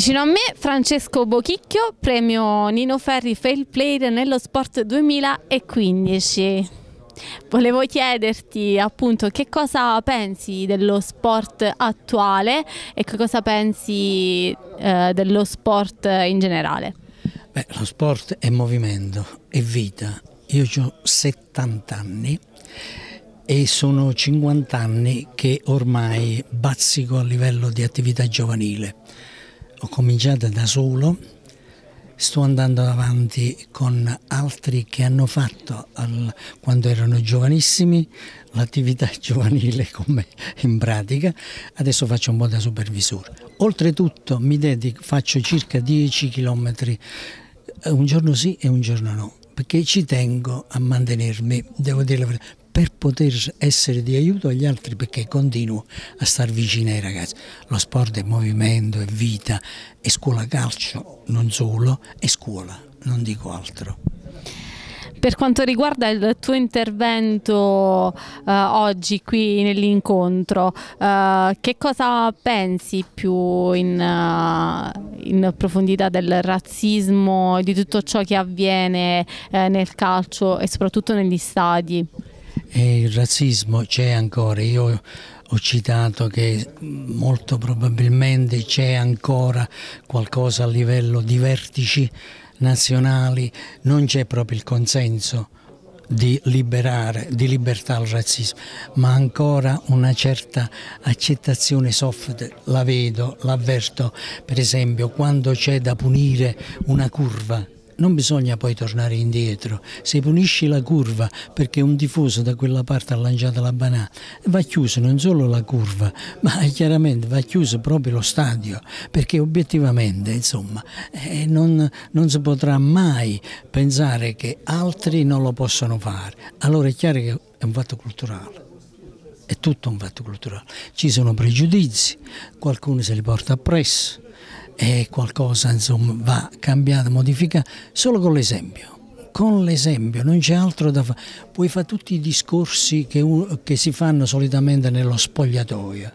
Vicino a me Francesco Bochicchio, premio Nino Ferri Fail Player nello Sport 2015. Volevo chiederti appunto che cosa pensi dello sport attuale e che cosa pensi eh, dello sport in generale. Beh, lo sport è movimento, è vita. Io ho 70 anni e sono 50 anni che ormai bazzico a livello di attività giovanile ho cominciato da solo, sto andando avanti con altri che hanno fatto al, quando erano giovanissimi l'attività giovanile come in pratica, adesso faccio un po' da supervisore. Oltretutto mi dedico, faccio circa 10 km eh, un giorno sì e un giorno no perché ci tengo a mantenermi, devo dire la verità, per poter essere di aiuto agli altri perché continuo a star vicino ai ragazzi. Lo sport è movimento, è vita, è scuola calcio, non solo, è scuola, non dico altro. Per quanto riguarda il tuo intervento eh, oggi qui nell'incontro, eh, che cosa pensi più in, uh, in, profondità del razzismo e di tutto ciò che avviene eh, nel calcio e soprattutto negli stadi? E il razzismo c'è ancora, io ho citato che molto probabilmente c'è ancora qualcosa a livello di vertici nazionali, non c'è proprio il consenso di liberare, di libertà al razzismo, ma ancora una certa accettazione soft la vedo, l'avverto, per esempio quando c'è da punire una curva non bisogna poi tornare indietro. Se punisci la curva perché un tifoso da quella parte ha lanciato la banana, va chiuso non solo la curva, ma chiaramente va chiuso proprio lo stadio, perché obiettivamente insomma, eh, non, non si potrà mai pensare che altri non lo possano fare. Allora è chiaro che è un fatto culturale è tutto un fatto culturale. Ci sono pregiudizi, qualcuno se li porta appresso, è qualcosa, insomma, va cambiato, modificato solo con l'esempio. Con l'esempio, non c'è altro da fare. Puoi fare tutti i discorsi che, che si fanno solitamente nello spogliatoio,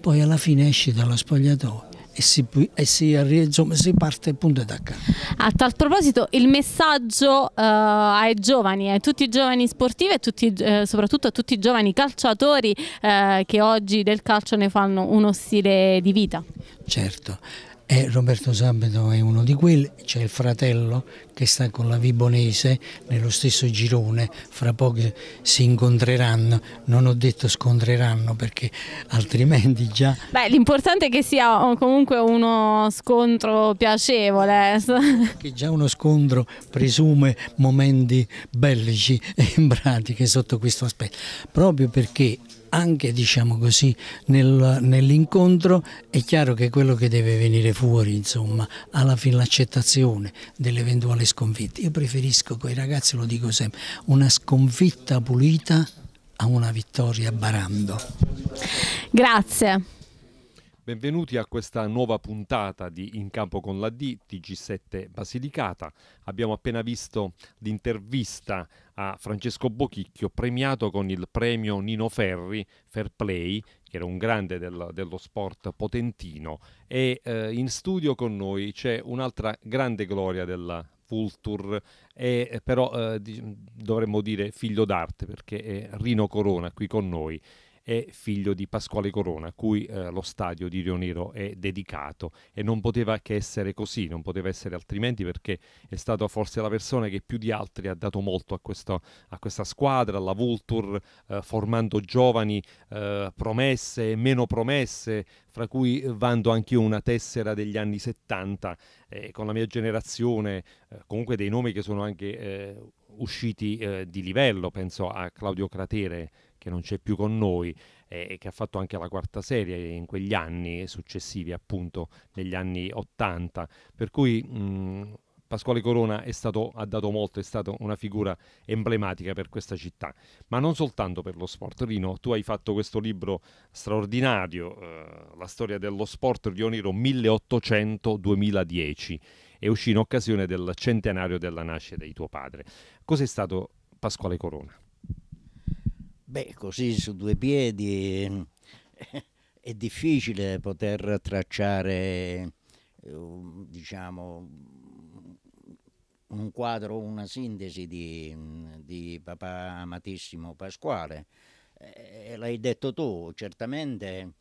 poi alla fine esci dallo spogliatoio e, si, e si, insomma, si, parte punto da capo. A tal proposito, il messaggio uh, ai giovani, a tutti i giovani sportivi e tutti, uh, soprattutto a tutti i giovani calciatori uh, che oggi del calcio ne fanno uno stile di vita. Certo, e Roberto Sabato è uno di quelli, c'è il fratello che sta con la Vibonese nello stesso girone, fra pochi si incontreranno, non ho detto scontreranno perché altrimenti già... Beh, l'importante è che sia oh, comunque uno scontro piacevole. Che già uno scontro presume momenti bellici in pratica sotto questo aspetto, proprio perché anche diciamo così, nel, nell'incontro è chiaro che quello che deve venire fuori insomma, alla fine l'accettazione dell'eventuale sconfitta. Io preferisco con i ragazzi, lo dico sempre, una sconfitta pulita a una vittoria barando. Grazie. Benvenuti a questa nuova puntata di In Campo con la D, TG7 Basilicata. Abbiamo appena visto l'intervista a Francesco Bochicchio, premiato con il premio Nino Ferri Fair Play, che era un grande del, dello sport potentino. E eh, in studio con noi c'è un'altra grande gloria della Vultur, è, eh, però eh, di, dovremmo dire figlio d'arte, perché è Rino Corona qui con noi è figlio di Pasquale Corona, a cui eh, lo stadio di Rio Nero è dedicato e non poteva che essere così, non poteva essere altrimenti perché è stata forse la persona che più di altri ha dato molto a, questo, a questa squadra, alla Vulture, eh, formando giovani eh, promesse e meno promesse, fra cui vando anch'io una tessera degli anni 70 eh, con la mia generazione, eh, comunque dei nomi che sono anche eh, usciti eh, di livello, penso a Claudio Cratere che non c'è più con noi eh, e che ha fatto anche la quarta serie in quegli anni successivi, appunto negli anni 80. Per cui mh, Pasquale Corona stato, ha dato molto, è stata una figura emblematica per questa città, ma non soltanto per lo sport. Rino, tu hai fatto questo libro straordinario, eh, La storia dello sport rioniro 1800-2010, e uscì in occasione del centenario della nascita di tuo padre. Cos'è stato Pasquale Corona? Beh, così su due piedi mm, è difficile poter tracciare mm, diciamo, un quadro, una sintesi di, mm, di papà amatissimo Pasquale. Eh, l'hai detto tu, certamente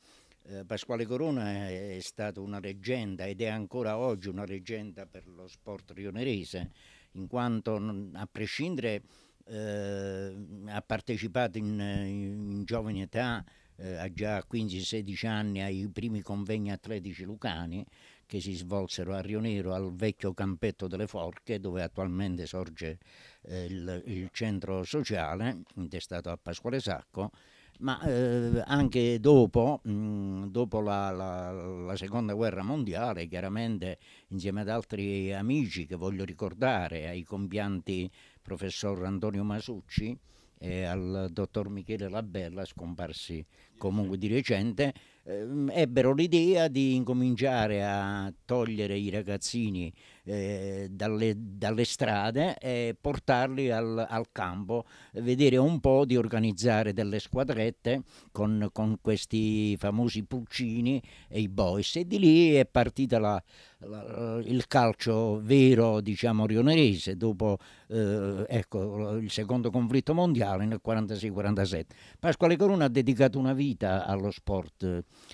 eh, Pasquale Corona è, è stata una leggenda ed è ancora oggi una leggenda per lo sport rionerese, in quanto a prescindere eh, ha partecipato in, in giovane età, eh, a già 15-16 anni, ai primi convegni atletici lucani che si svolsero a Rionero al vecchio campetto delle Forche dove attualmente sorge eh, il, il, centro sociale intestato a Pasquale Sacco ma eh, anche dopo, mh, mm, dopo la, la, la, seconda guerra mondiale, chiaramente insieme ad altri amici che voglio ricordare, ai compianti professor Antonio Masucci e al dottor Michele Labella, scomparsi comunque di recente, eh, ebbero l'idea di incominciare a togliere i ragazzini eh, dalle, dalle, strade e portarli al, al, campo, vedere un po' di organizzare delle squadrette con, con, questi famosi pulcini e i boys e di lì è partito la, la, il calcio vero diciamo rionerese dopo eh, ecco, il secondo conflitto mondiale nel 1946 47 Pasquale Corona ha dedicato una vita vita allo sport.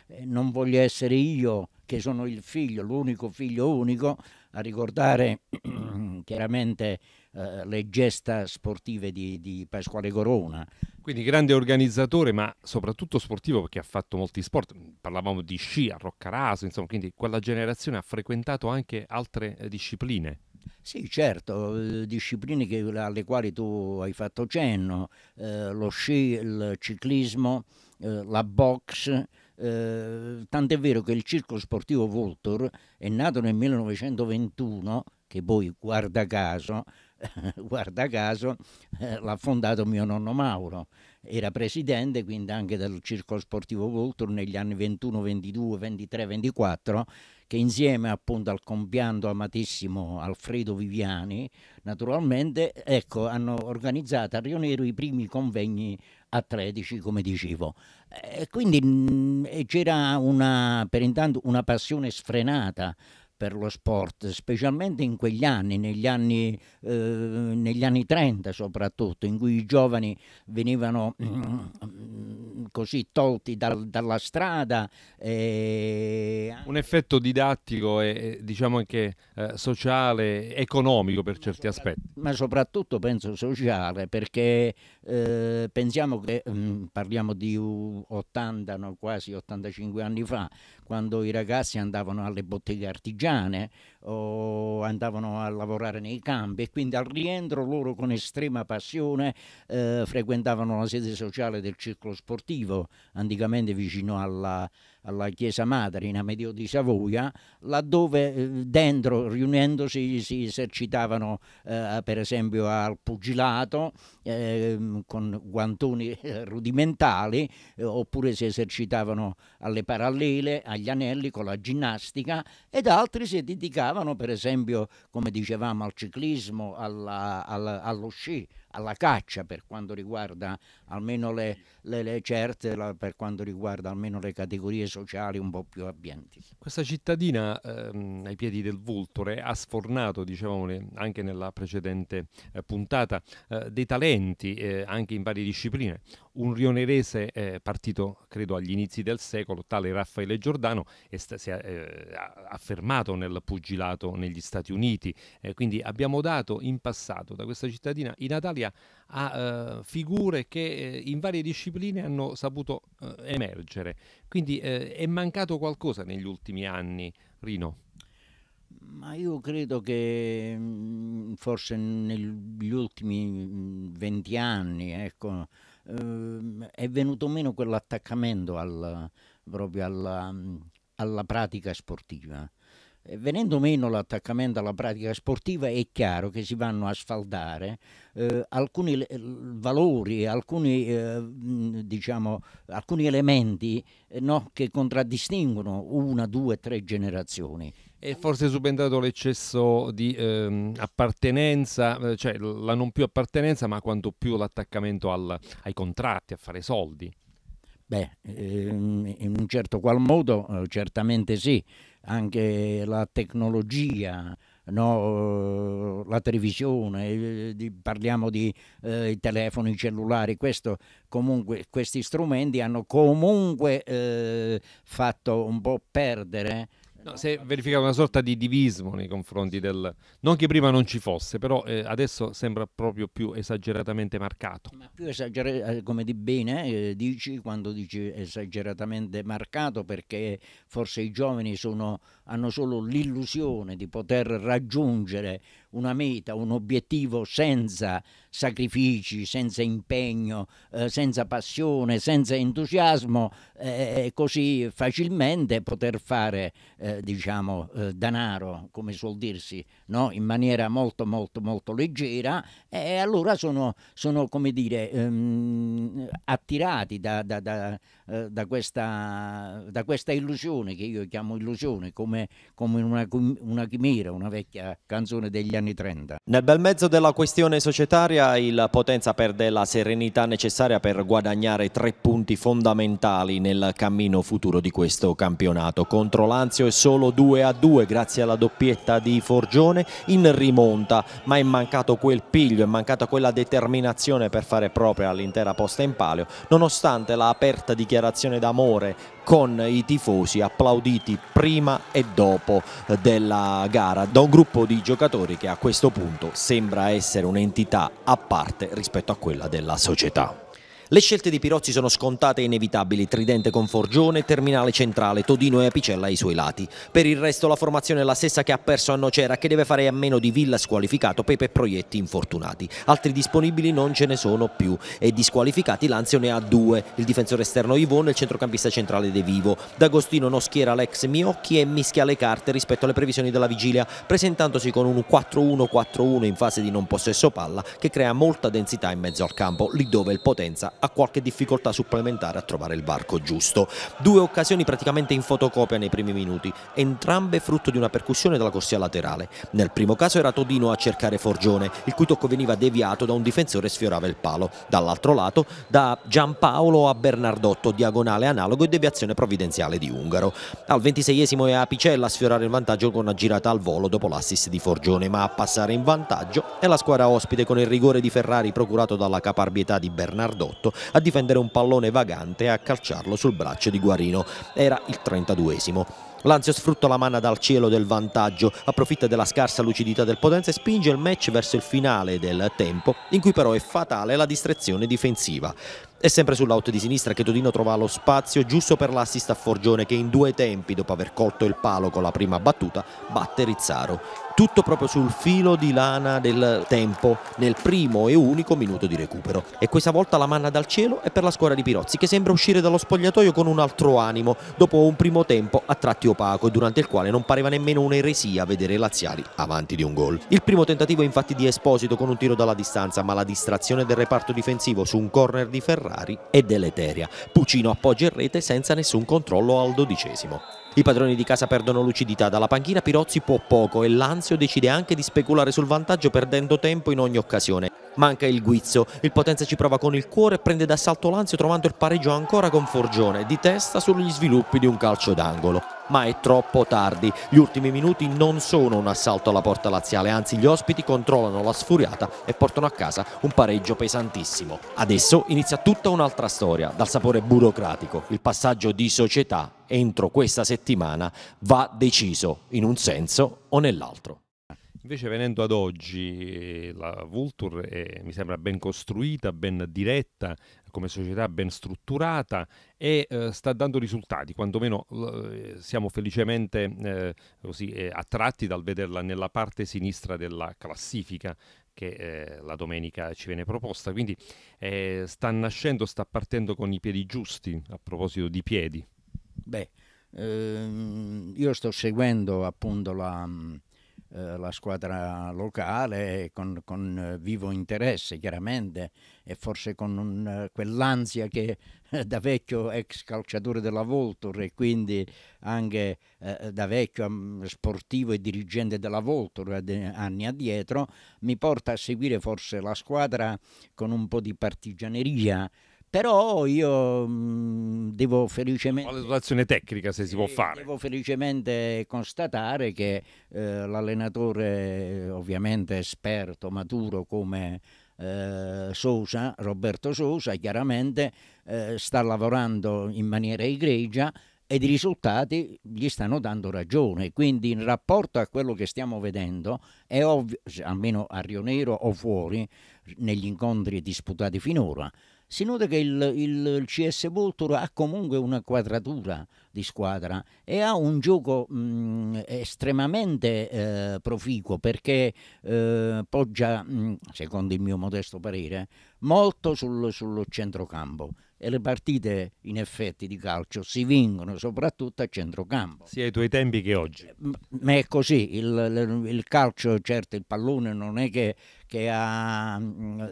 Eh, non voglio essere io, che sono il figlio, l'unico figlio unico, a ricordare chiaramente eh, le gesta sportive di, di, Pasquale Corona. Quindi grande organizzatore, ma soprattutto sportivo perché ha fatto molti sport. Parlavamo di sci, a Roccaraso, insomma, quindi quella generazione ha frequentato anche altre eh, discipline. Sì, certo, eh, discipline che, alle quali tu hai fatto cenno, eh, lo sci, il ciclismo, eh, la box, eh, tant'è vero che il circo sportivo Voltor è nato nel 1921, che poi guarda caso, guarda caso eh, l'ha fondato mio nonno Mauro, era presidente quindi anche del circo sportivo Voltor negli anni 21, 22, 23, 24 che insieme appunto al compianto amatissimo Alfredo Viviani, naturalmente, ecco, hanno organizzato a Rionero i primi convegni a 13, come dicevo. E eh, quindi mm, c'era una, per intanto una passione sfrenata per lo sport, specialmente in quegli anni, negli anni, eh, negli anni 30 soprattutto, in cui i giovani venivano mm, così tolti dal, dalla strada. E... Eh, Un effetto didattico e diciamo anche eh, sociale, economico per certi aspetti. Ma soprattutto penso sociale, perché eh, pensiamo che, mm, parliamo di 80, no, quasi 85 anni fa, quando i ragazzi andavano alle botteghe artigiane, africane o andavano a lavorare nei campi e quindi al rientro loro con estrema passione eh, frequentavano la sede sociale del circolo sportivo, anticamente vicino alla, alla chiesa madre in Amedeo di Savoia, laddove eh, dentro riunendosi si esercitavano eh, per esempio al pugilato eh, con guantoni eh, rudimentali eh, oppure si esercitavano alle parallele, agli anelli con la ginnastica ed altri si dedicavano per esempio come dicevamo al ciclismo, alla, alla, allo sci, alla caccia per quanto riguarda almeno le, le, le certe, la, per quanto riguarda almeno le categorie sociali un po' più abbienti. Questa cittadina ehm, ai piedi del Vulture ha sfornato, diciamo anche nella precedente eh, puntata, eh, dei talenti eh, anche in varie discipline un rionerese eh, partito credo agli inizi del secolo, tale Raffaele Giordano, sta, si è eh, affermato nel pugilato negli Stati Uniti. Eh, quindi abbiamo dato in passato da questa cittadina in Italia a eh, figure che eh, in varie discipline hanno saputo eh, emergere. Quindi è mancato qualcosa negli ultimi anni, Rino? Ma io credo che mm, forse negli ultimi mm, venti anni, ecco, eh, è venuto meno quell'attaccamento al, proprio alla, alla pratica sportiva. Venendo meno l'attaccamento alla pratica sportiva è chiaro che si vanno a sfaldare eh, alcuni valori, alcuni, eh, diciamo, alcuni elementi eh, no, che contraddistinguono una, due, tre generazioni è forse subentrato l'eccesso di ehm, appartenenza, eh, cioè la non più appartenenza, ma quanto più l'attaccamento al, ai contratti, a fare soldi. Beh, ehm, in un certo qual modo eh, certamente sì, anche la tecnologia, no, eh, la televisione, parliamo di eh, telefoni cellulari, questo, comunque, questi strumenti hanno comunque eh, fatto un po' perdere No, no? Si è verificato una sorta di divismo nei confronti del... Non che prima non ci fosse, però eh, adesso sembra proprio più esageratamente marcato. Ma più esageratamente, eh, come di bene, eh, dici quando dici esageratamente marcato perché forse i giovani sono hanno solo l'illusione di poter raggiungere una meta, un obiettivo senza sacrifici, senza impegno, eh, senza passione, senza entusiasmo eh, e eh, così facilmente poter fare eh, diciamo eh, danaro, come suol dirsi, no? in maniera molto molto molto leggera e allora sono, sono come dire ehm, attirati da, da, da, eh, da, questa, da questa illusione che io chiamo illusione come come, come una, una chimera, una vecchia canzone degli anni 30. Nel bel mezzo della questione societaria il Potenza perde la serenità necessaria per guadagnare tre punti fondamentali nel cammino futuro di questo campionato. Contro Lanzio è solo 2 a 2 grazie alla doppietta di Forgione in rimonta, ma è mancato quel piglio, è mancata quella determinazione per fare propria l'intera posta in palio, nonostante la aperta dichiarazione d'amore con i tifosi applauditi prima e dopo eh, della gara da un gruppo di giocatori che a questo punto sembra essere un'entità a parte rispetto a quella della società. Le scelte di Pirozzi sono scontate e inevitabili, Tridente con Forgione, Terminale Centrale, Todino e Apicella ai suoi lati. Per il resto la formazione è la stessa che ha perso a Nocera che deve fare a meno di Villa squalificato, Pepe e Proietti infortunati. Altri disponibili non ce ne sono più e disqualificati Lanzio ne ha due, il difensore esterno Ivone e il centrocampista centrale De Vivo. D'Agostino non schiera l'ex Miocchi e mischia le carte rispetto alle previsioni della vigilia, presentandosi con un 4-1-4-1 in fase di non possesso palla che crea molta densità in mezzo al campo, lì dove il potenza a qualche difficoltà supplementare a trovare il varco giusto. Due occasioni praticamente in fotocopia nei primi minuti, entrambe frutto di una percussione dalla corsia laterale. Nel primo caso era Todino a cercare Forgione, il cui tocco veniva deviato da un difensore e sfiorava il palo. Dall'altro lato da Giampaolo a Bernardotto, diagonale analogo e deviazione provvidenziale di Ungaro. Al 26esimo è Apicella a sfiorare il vantaggio con una girata al volo dopo l'assist di Forgione, ma a passare in vantaggio è la squadra ospite con il rigore di Ferrari procurato dalla caparbietà di Bernardotto a difendere un pallone vagante e a calciarlo sul braccio di Guarino. Era il 32esimo. Lanzio sfrutta la manna dal cielo del vantaggio, approfitta della scarsa lucidità del Potenza e spinge il match verso il finale del tempo, in cui però è fatale la distrazione difensiva. È sempre sull'out di sinistra che Todino trova lo spazio giusto per l'assist a Forgione che in due tempi, dopo aver colto il palo con la prima battuta, batte Rizzaro. Tutto proprio sul filo di lana del tempo, nel primo e unico minuto di recupero. E questa volta la manna dal cielo è per la squadra di Pirozzi che sembra uscire dallo spogliatoio con un altro animo, dopo un primo tempo a tratti opaco e durante il quale non pareva nemmeno un'eresia vedere i laziali avanti di un gol. Il primo tentativo infatti di Esposito con un tiro dalla distanza, ma la distrazione del reparto difensivo su un corner di Ferrari irregolari e deleteria. Pucino appoggia in rete senza nessun controllo al dodicesimo. I padroni di casa perdono lucidità, dalla panchina Pirozzi può poco e Lanzio decide anche di speculare sul vantaggio perdendo tempo in ogni occasione. Manca il guizzo, il Potenza ci prova con il cuore e prende d'assalto Lanzio trovando il pareggio ancora con Forgione, di testa sugli sviluppi di un calcio d'angolo ma è troppo tardi. Gli ultimi minuti non sono un assalto alla porta laziale, anzi gli ospiti controllano la sfuriata e portano a casa un pareggio pesantissimo. Adesso inizia tutta un'altra storia, dal sapore burocratico. Il passaggio di società entro questa settimana va deciso in un senso o nell'altro. Invece venendo ad oggi, la Vulture è, mi sembra ben costruita, ben diretta, come società ben strutturata e eh, sta dando risultati, quantomeno eh, siamo felicemente eh, così, eh, attratti dal vederla nella parte sinistra della classifica che eh, la domenica ci viene proposta. Quindi eh, sta nascendo, sta partendo con i piedi giusti a proposito di piedi. Beh, ehm, io sto seguendo appunto la, eh, la squadra locale con, con, eh, vivo interesse chiaramente e forse con un, eh, quell'ansia che da vecchio ex calciatore della Voltor e quindi anche eh, da vecchio mm, sportivo e dirigente della Voltor anni addietro mi porta a seguire forse la squadra con un po' di partigianeria però io mh, mm, devo felicemente... situazione tecnica se si può fare. Devo felicemente constatare che eh, l'allenatore ovviamente esperto, maturo come eh, Sosa, Roberto Sousa, chiaramente eh, sta lavorando in maniera egregia e i risultati gli stanno dando ragione. Quindi in rapporto a quello che stiamo vedendo, è ovvio, almeno a Rio Nero o fuori, negli incontri disputati finora, si nota che il, il, il CS Boltoro ha comunque una quadratura di squadra e ha un gioco mh, mm, estremamente eh, proficuo perché eh, poggia, mh, mm, secondo il mio modesto parere, molto sul, sul centrocampo e le partite in effetti di calcio si vincono soprattutto a centrocampo. Sia ai tuoi tempi che oggi. Ma è così, il, il calcio, certo il pallone non è che, che ha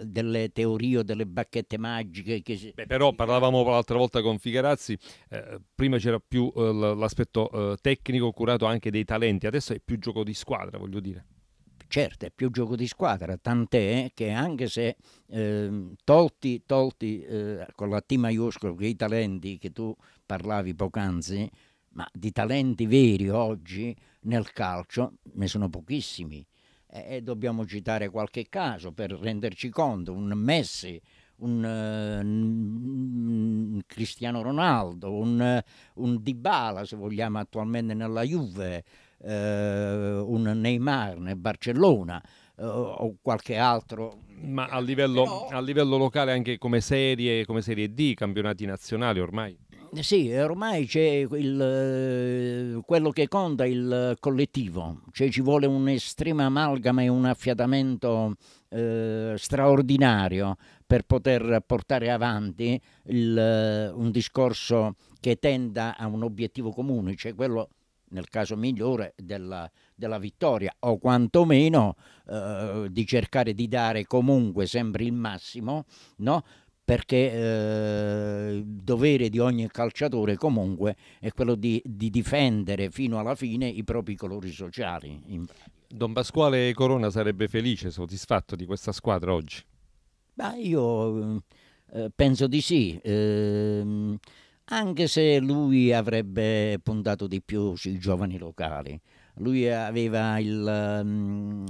delle teorie o delle bacchette magiche. Si... Beh, però parlavamo l'altra volta con Figarazzi, eh, prima c'era più eh, l'aspetto eh, tecnico curato anche dei talenti, adesso è più gioco di squadra, voglio dire certo, è più gioco di squadra, tant'è che anche se eh, tolti, tolti eh, con la T maiuscola quei talenti che tu parlavi poc'anzi, ma di talenti veri oggi nel calcio ne sono pochissimi e, e dobbiamo citare qualche caso per renderci conto, un Messi, un, un, mm, Cristiano Ronaldo, un, uh, un Dybala se vogliamo attualmente nella Juve, eh, un Neymar nel Barcellona eh, o qualche altro. Ma a livello, Però... a livello locale anche come serie, come serie D, campionati nazionali ormai? Eh, sì, ormai c'è il, eh, quello che conta il collettivo, cioè ci vuole un'estrema amalgama e un affiatamento eh, straordinario per poter portare avanti il, un discorso che tenda a un obiettivo comune, cioè quello nel caso migliore, della, della vittoria o quantomeno eh, di cercare di dare comunque sempre il massimo, no? perché eh, il dovere di ogni calciatore comunque è quello di, di difendere fino alla fine i propri colori sociali. Don Pasquale Corona sarebbe felice, soddisfatto di questa squadra oggi? Beh, io eh, penso di sì. Eh, anche se lui avrebbe puntato di più sui giovani locali. Lui aveva il, mm,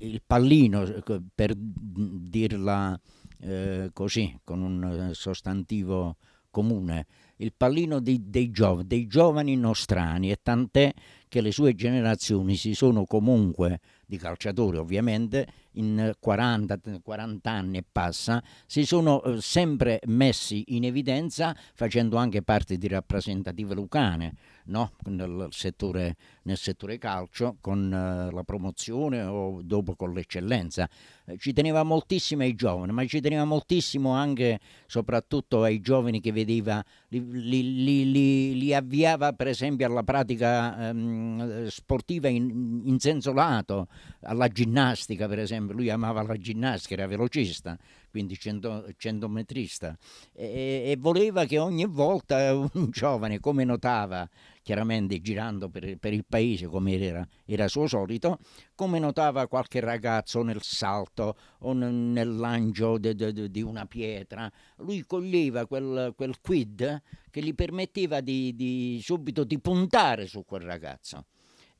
il pallino, per dirla eh, così, con un sostantivo comune, il pallino di, dei, gio, dei giovani nostrani e tant'è che le sue generazioni si sono comunque, di calciatori ovviamente, in 40, 40 anni e passa, si sono eh, sempre messi in evidenza facendo anche parte di rappresentative lucane no? nel, settore, nel, settore, calcio, con eh, la promozione o dopo con l'eccellenza. Eh, ci teneva moltissimo ai giovani, ma ci teneva moltissimo anche soprattutto ai giovani che vedeva, li, li, li, li avviava per esempio alla pratica... Ehm, Ehm, sportiva in, in, senso lato, alla ginnastica per esempio, lui amava la ginnastica, era velocista, quindi cento, centometrista, e, e voleva che ogni volta un giovane, come notava chiaramente girando per, per il paese come era, era, suo solito, come notava qualche ragazzo nel salto o nel lancio di una pietra, lui coglieva quel, quel, quid che gli permetteva di, di subito di puntare su quel ragazzo.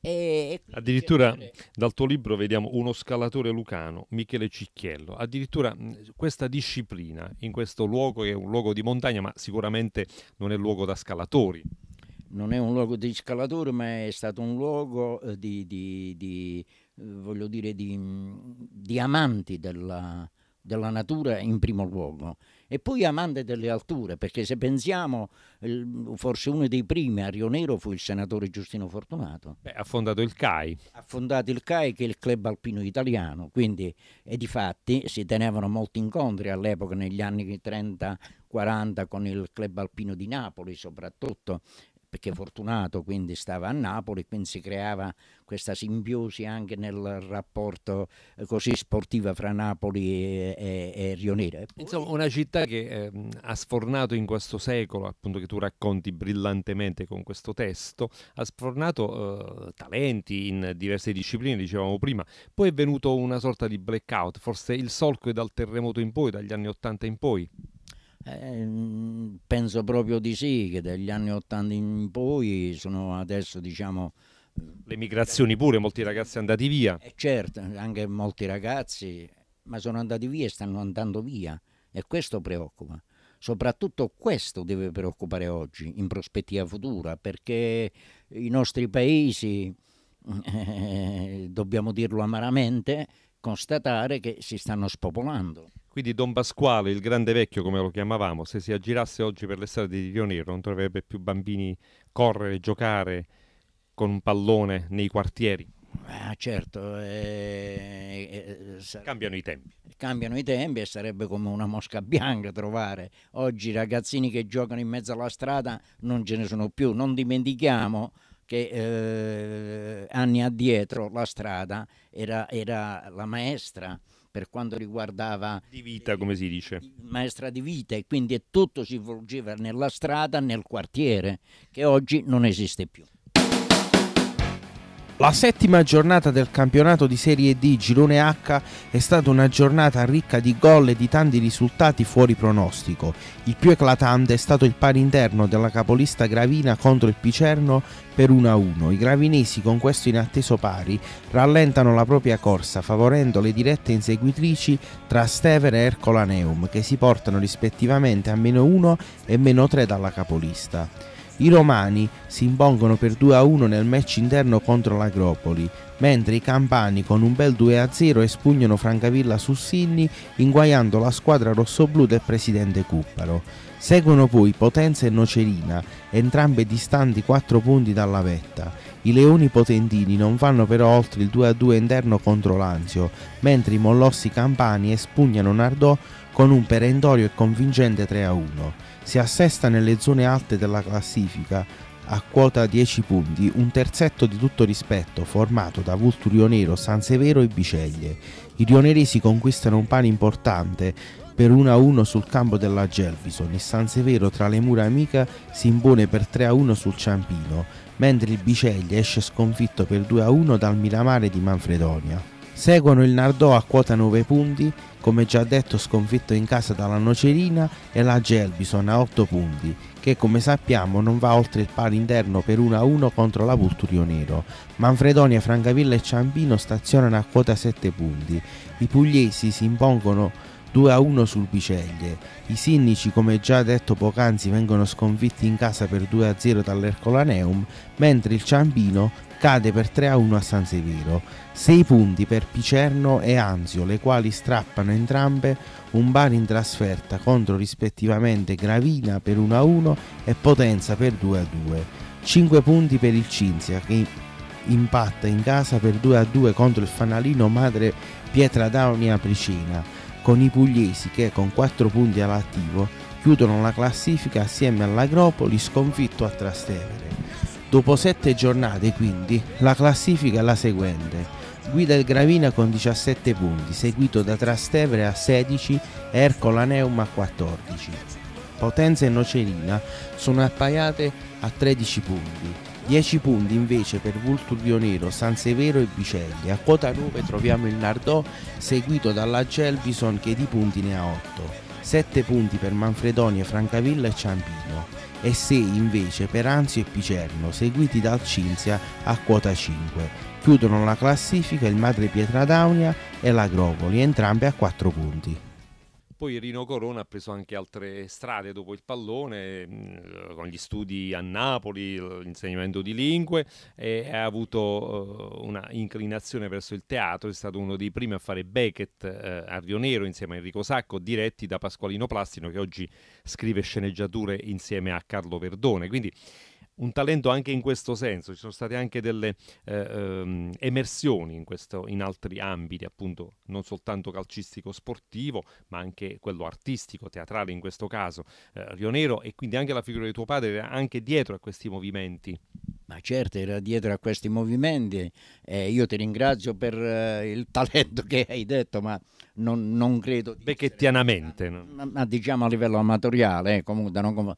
E... Addirittura dal tuo libro vediamo uno scalatore lucano, Michele Cicchiello. Addirittura questa disciplina in questo luogo che è un luogo di montagna, ma sicuramente non è luogo da scalatori non è un luogo di scalatore, ma è stato un luogo eh, di, di, di eh, voglio dire, di, mm, di amanti della, della, natura in primo luogo e poi amante delle alture, perché se pensiamo, forse uno dei primi a Rio Nero fu il senatore Giustino Fortunato. Beh, ha fondato il CAI. Ha fondato il CAI che è il club alpino italiano, quindi e di fatti si tenevano molti incontri all'epoca negli anni 30 40 con il club alpino di Napoli soprattutto perché Fortunato quindi stava a Napoli, quindi si creava questa simbiosi anche nel rapporto eh, così sportiva fra Napoli e, e, e Rionera. Insomma, una città che eh, ha sfornato in questo secolo, appunto che tu racconti brillantemente con questo testo, ha sfornato eh, talenti in diverse discipline, dicevamo prima, poi è venuto una sorta di blackout, forse il solco è dal terremoto in poi, dagli anni 80 in poi. Eh, mm, penso proprio di sì, che dagli anni 80 in poi sono adesso diciamo... Mm, Le migrazioni pure, molti ragazzi sono andati via. Eh, certo, anche molti ragazzi, ma sono andati via e stanno andando via e questo preoccupa. Soprattutto questo deve preoccupare oggi, in prospettiva futura, perché i nostri paesi, eh, dobbiamo dirlo amaramente, constatare che si stanno spopolando. Quindi Don Pasquale, il grande vecchio come lo chiamavamo, se si aggirasse oggi per le strade di Rio Nero non troverebbe più bambini correre, giocare con un pallone nei quartieri. Ah, certo, eh, eh, eh cambiano i tempi. Cambiano i tempi e sarebbe come una mosca bianca trovare. Oggi i ragazzini che giocano in mezzo alla strada non ce ne sono più. Non dimentichiamo che eh, anni addietro la strada era, era la maestra per quanto riguardava... Di vita, come si dice. Maestra di vita e quindi tutto si svolgeva nella strada, nel quartiere, che oggi non esiste più. La settima giornata del campionato di Serie D Girone H è stata una giornata ricca di gol e di tanti risultati fuori pronostico. Il più eclatante è stato il pari interno della capolista Gravina contro il Picerno per 1-1. I gravinesi con questo inatteso pari rallentano la propria corsa favorendo le dirette inseguitrici tra Stevere e Ercolaneum che si portano rispettivamente a meno 1 e meno 3 dalla capolista. I romani si impongono per 2-1 a nel match interno contro l'Agropoli, mentre i campani con un bel 2-0 a espugnano Francavilla su Sinni inguaiando la squadra rossoblu del presidente Cupparo. Seguono poi Potenza e Nocerina, entrambe distanti 4 punti dalla vetta. I leoni potentini non vanno però oltre il 2-2 interno contro Lanzio, mentre i mollossi campani espugnano Nardò con un perentorio e convincente 3-1. Si assesta nelle zone alte della classifica, a quota 10 punti, un terzetto di tutto rispetto formato da Vulturio Nero, San Severo e Biceglie. I rioneresi conquistano un pane importante per 1-1 sul campo della Gelvison e San Severo tra le mura amiche si impone per 3-1 sul Ciampino mentre il Biceglie esce sconfitto per 2-1 dal Miramare di Manfredonia. Seguono il Nardò a quota 9 punti, come già detto sconfitto in casa dalla Nocerina e la Gelbison a 8 punti, che come sappiamo non va oltre il pari interno per 1-1 contro la Vulturio Nero. Manfredonia, Francavilla e Ciampino stazionano a quota 7 punti. I pugliesi si impongono 2 a 1 sul Biceglie. I sinnici, come già detto poc'anzi, vengono sconfitti in casa per 2 a 0 dall'Ercolaneum, mentre il Ciambino cade per 3 a 1 a San Severo. 6 punti per Picerno e Anzio, le quali strappano entrambe un bar in trasferta contro rispettivamente Gravina per 1 a 1 e Potenza per 2 a 2. 5 punti per il Cinzia che impatta in casa per 2 a 2 contro il fanalino madre Pietra Daunia Pricina con i pugliesi che con 4 punti all'attivo chiudono la classifica assieme all'Agropoli sconfitto a Trastevere. Dopo 7 giornate quindi la classifica è la seguente. Guida il Gravina con 17 punti, seguito da Trastevere a 16 e Ercolaneum a 14. Potenza e Nocerina sono appaiate a 13 punti, 10 punti invece per Vulturio Nero, San Severo e Bicelli. A quota 9 troviamo il Nardò, seguito dalla Gelbison che di punti ne ha 8. 7 punti per Manfredonia, Francavilla e Ciampino e 6 invece per Anzio e Picerno, seguiti dal Cinzia a quota 5. Chiudono la classifica il Madre Pietra Daunia e la Gropoli, entrambe a 4 punti. Poi Rino Corona ha preso anche altre strade dopo il pallone, mm, con gli studi a Napoli, l'insegnamento di lingue, e ha avuto eh, una inclinazione verso il teatro, è stato uno dei primi a fare Beckett uh, a Rio Nero insieme a Enrico Sacco, diretti da Pasqualino Plastino che oggi scrive sceneggiature insieme a Carlo Verdone. Quindi un talento anche in questo senso, ci sono state anche delle eh, ehm, emersioni in, questo, in, altri ambiti, appunto non soltanto calcistico sportivo, ma anche quello artistico, teatrale in questo caso, eh, Rionero, e quindi anche la figura di tuo padre era anche dietro a questi movimenti. Ma certo, era dietro a questi movimenti. Eh, io ti ringrazio per eh, il talento che hai detto, ma non, non credo... Becchettianamente. Essere, ma, ma, ma, diciamo a livello amatoriale, eh, comunque da non... Conf-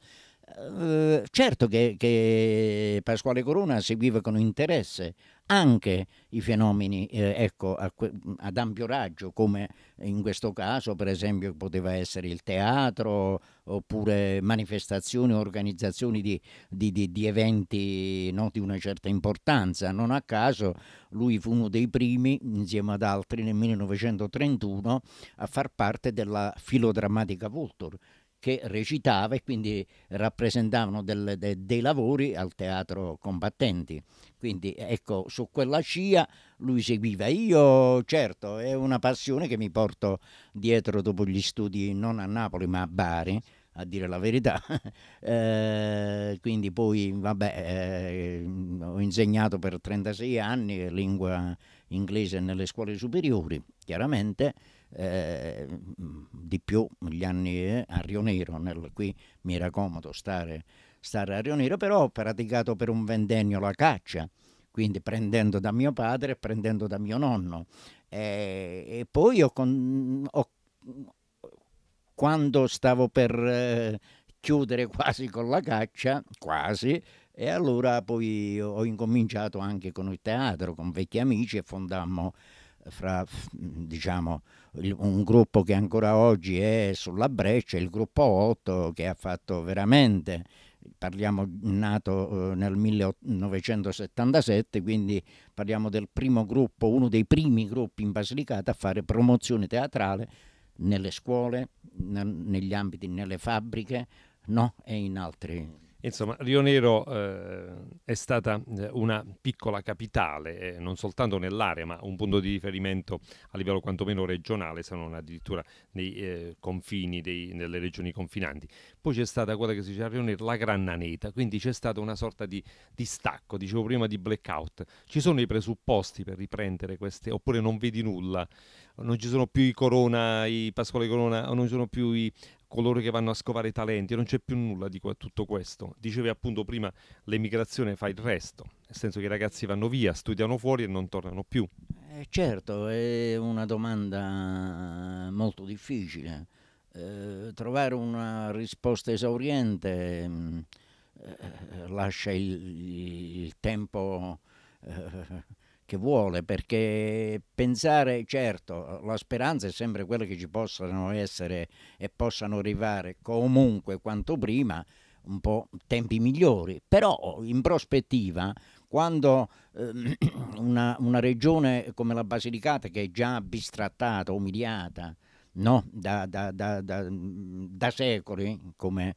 eh, certo che, che, Pasquale Corona seguiva con interesse anche i fenomeni eh, ecco, a, ad ampio raggio, come in questo caso per esempio poteva essere il teatro oppure manifestazioni, organizzazioni di, di, di, di eventi no, di una certa importanza. Non a caso lui fu uno dei primi, insieme ad altri, nel 1931 a far parte della filodrammatica Vulture, che recitava e quindi rappresentavano del, de, dei lavori al teatro combattenti. Quindi ecco, su quella scia lui seguiva. Io certo è una passione che mi porto dietro dopo gli studi non a Napoli ma a Bari a dire la verità. eh, quindi poi, vabbè, eh, ho insegnato per 36 anni lingua inglese nelle scuole superiori, chiaramente, eh, mm, di più gli anni a Rio Nero, nel, qui mi era comodo stare, stare a Rio Nero, però ho praticato per un ventennio la caccia, quindi prendendo da mio padre e prendendo da mio nonno. Eh, e poi ho, con, ho, quando stavo per eh, chiudere quasi con la caccia, quasi, e allora poi ho incominciato anche con il teatro, con vecchi amici e fondammo fra, diciamo, un gruppo che ancora oggi è sulla breccia, il gruppo 8 che ha fatto veramente parliamo nato eh, nel 1977, quindi parliamo del primo gruppo, uno dei primi gruppi in Basilicata a fare promozione teatrale nelle scuole, negli ambiti, nelle fabbriche no? e in altri Insomma, Rio Nero eh, è stata eh, una piccola capitale, eh, non soltanto nell'area, ma un punto di riferimento a livello quantomeno regionale, se non addirittura nei eh, confini, dei, nelle regioni confinanti. Poi c'è stata quella che si dice a Rio Nero, la Grannaneta, quindi c'è stata una sorta di, di stacco, dicevo prima di blackout. Ci sono i presupposti per riprendere queste, oppure non vedi nulla? non ci sono più i Corona, i Pasquale Corona, non ci sono più i coloro che vanno a scovare i talenti, non c'è più nulla di tutto questo. Dicevi appunto prima, l'emigrazione fa il resto, nel senso che i ragazzi vanno via, studiano fuori e non tornano più. Eh, certo, è una domanda molto difficile. Eh, trovare una risposta esauriente mm, eh, lascia il, il tempo eh, che vuole, perché pensare, certo, la speranza è sempre quella che ci possano essere e possano arrivare comunque quanto prima un po' tempi migliori, però in prospettiva quando eh, una, una, regione come la Basilicata che è già bistrattata, umiliata no? da, da, da, da secoli come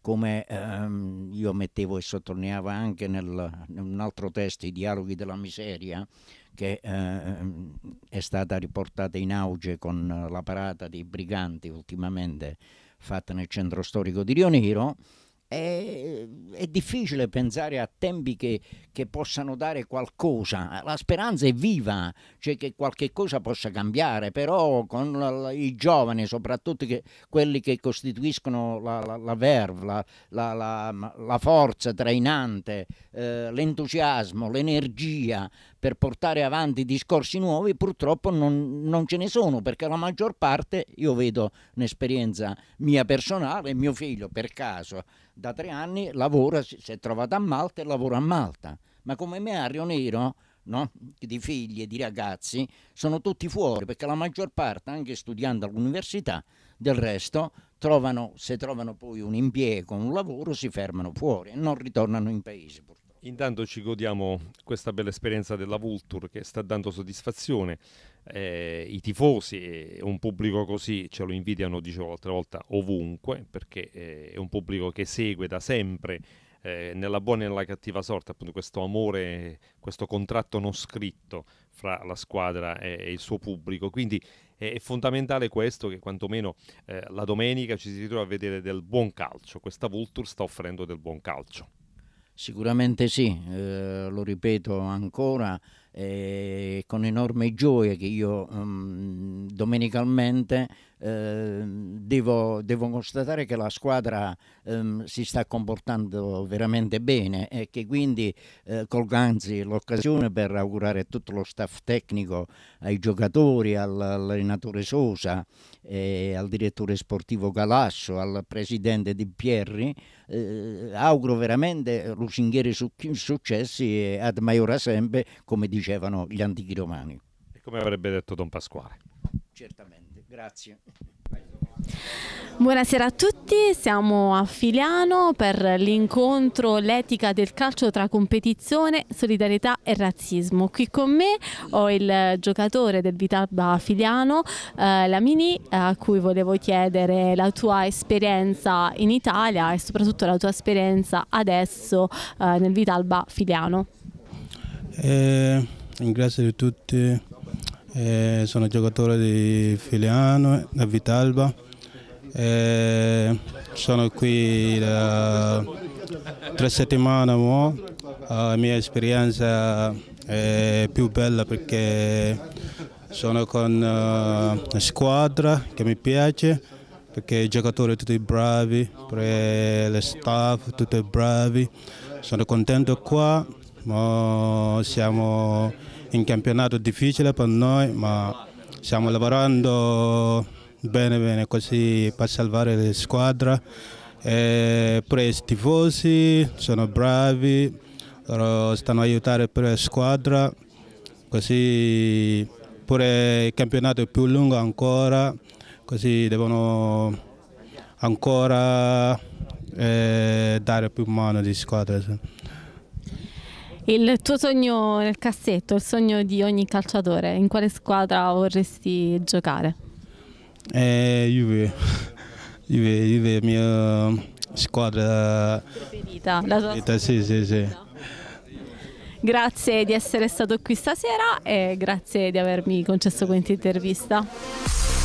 come ehm, io mettevo e sottolineavo anche nel, in un altro testo, I dialoghi della miseria, che ehm, è stata riportata in auge con la parata dei briganti ultimamente fatta nel centro storico di Rionero, è, è, difficile pensare a tempi che, che, possano dare qualcosa. La speranza è viva, cioè che qualche cosa possa cambiare, però con i giovani, soprattutto che, quelli che costituiscono la, la, la verve, la, forza trainante, eh, l'entusiasmo, l'energia per portare avanti discorsi nuovi, purtroppo non, non ce ne sono, perché la maggior parte, io vedo un'esperienza mia personale, mio figlio per caso da tre anni lavora, si è trovata a Malta e lavora a Malta. Ma come me a Rio Nero, no? di figli e di ragazzi, sono tutti fuori perché la maggior parte, anche studiando all'università, del resto trovano, se trovano poi un impiego, un lavoro, si fermano fuori e non ritornano in paese purtroppo. Intanto ci godiamo questa bella esperienza della Vulture che sta dando soddisfazione. Eh, I tifosi un pubblico così ce lo invidiano, dicevo l'altra volta, ovunque, perché eh, è un pubblico che segue da sempre, eh, nella buona e nella cattiva sorte, appunto questo amore, questo contratto non scritto fra la squadra e, e il suo pubblico. Quindi è fondamentale questo che quantomeno eh, la domenica ci si ritrova a vedere del buon calcio. Questa Vulture sta offrendo del buon calcio. Sicuramente sì, eh, lo ripeto ancora, eh, con enorme gioia che io um, domenicalmente Ehm, devo, devo, constatare che la squadra ehm, si sta comportando veramente bene e che quindi eh, colgo anzi l'occasione per augurare tutto lo staff tecnico, ai giocatori, all'allenatore Sosa, eh, al direttore sportivo Galasso, al presidente Di Pierri, eh, auguro veramente lusinghieri successi e ad maiora sempre, come dicevano gli antichi romani. E come avrebbe detto Don Pasquale. Certamente. Grazie. Buonasera a tutti, siamo a Filiano per l'incontro L'etica del calcio tra competizione, solidarietà e razzismo. Qui con me ho il giocatore del Vitalba Filiano, eh, Lamini, a cui volevo chiedere la tua esperienza in Italia e soprattutto la tua esperienza adesso eh, nel Vitalba Filiano. Eh, a tutti eh, sono giocatore di Filiano, da Vitalba. Eh, sono qui da tre settimane, mo. la mia esperienza è più bella perché sono con uh, eh, una squadra che mi piace perché i giocatori tutti bravi, le staff tutti bravi, sono contento qua, ma siamo un campionato difficile per noi, ma stiamo lavorando bene, bene così per salvare la squadra. E pure i tifosi sono bravi, stanno aiutando per la squadra, così pure il campionato è più lungo ancora, così devono ancora eh, dare più mano di squadra. Il tuo sogno nel cassetto, il sogno di ogni calciatore, in quale squadra vorresti giocare? Eh, Juve. Juve, Juve la mia ehm, squadra preferita. La tua preferita, sì, sì, sì. Grazie di essere stato qui stasera e grazie di avermi concesso questa intervista.